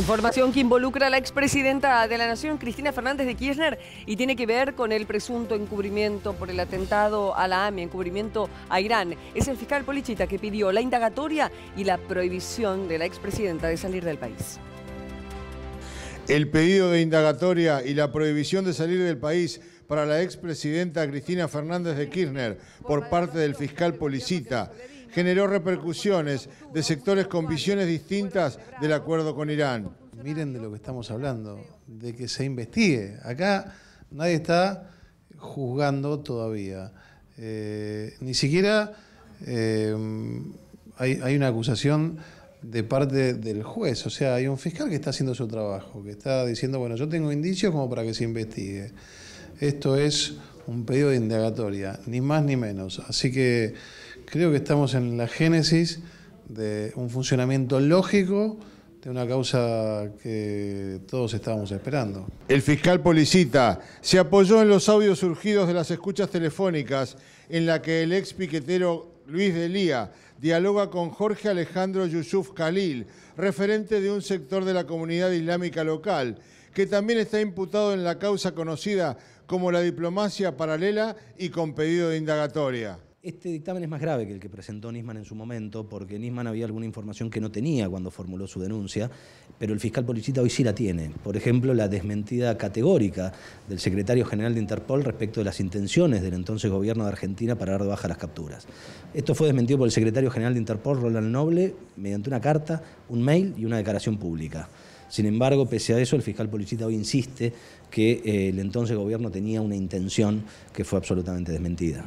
Información que involucra a la expresidenta de la Nación, Cristina Fernández de Kirchner, y tiene que ver con el presunto encubrimiento por el atentado a la AMI, encubrimiento a Irán. Es el fiscal policita que pidió la indagatoria y la prohibición de la expresidenta de salir del país. El pedido de indagatoria y la prohibición de salir del país para la expresidenta Cristina Fernández de Kirchner por parte del fiscal Policita generó repercusiones de sectores con visiones distintas del acuerdo con Irán. Miren de lo que estamos hablando, de que se investigue. Acá nadie está juzgando todavía. Eh, ni siquiera eh, hay, hay una acusación de parte del juez. O sea, hay un fiscal que está haciendo su trabajo, que está diciendo, bueno, yo tengo indicios como para que se investigue. Esto es un pedido de indagatoria, ni más ni menos. Así que creo que estamos en la génesis de un funcionamiento lógico de una causa que todos estábamos esperando. El fiscal Policita se apoyó en los audios surgidos de las escuchas telefónicas en la que el ex piquetero Luis Delía dialoga con Jorge Alejandro Yusuf Khalil, referente de un sector de la comunidad islámica local, que también está imputado en la causa conocida como la diplomacia paralela y con pedido de indagatoria. Este dictamen es más grave que el que presentó Nisman en su momento, porque Nisman había alguna información que no tenía cuando formuló su denuncia, pero el fiscal Policita hoy sí la tiene. Por ejemplo, la desmentida categórica del secretario general de Interpol respecto de las intenciones del entonces gobierno de Argentina para dar de baja las capturas. Esto fue desmentido por el secretario general de Interpol, Roland Noble, mediante una carta, un mail y una declaración pública. Sin embargo, pese a eso, el fiscal Policita hoy insiste que eh, el entonces gobierno tenía una intención que fue absolutamente desmentida.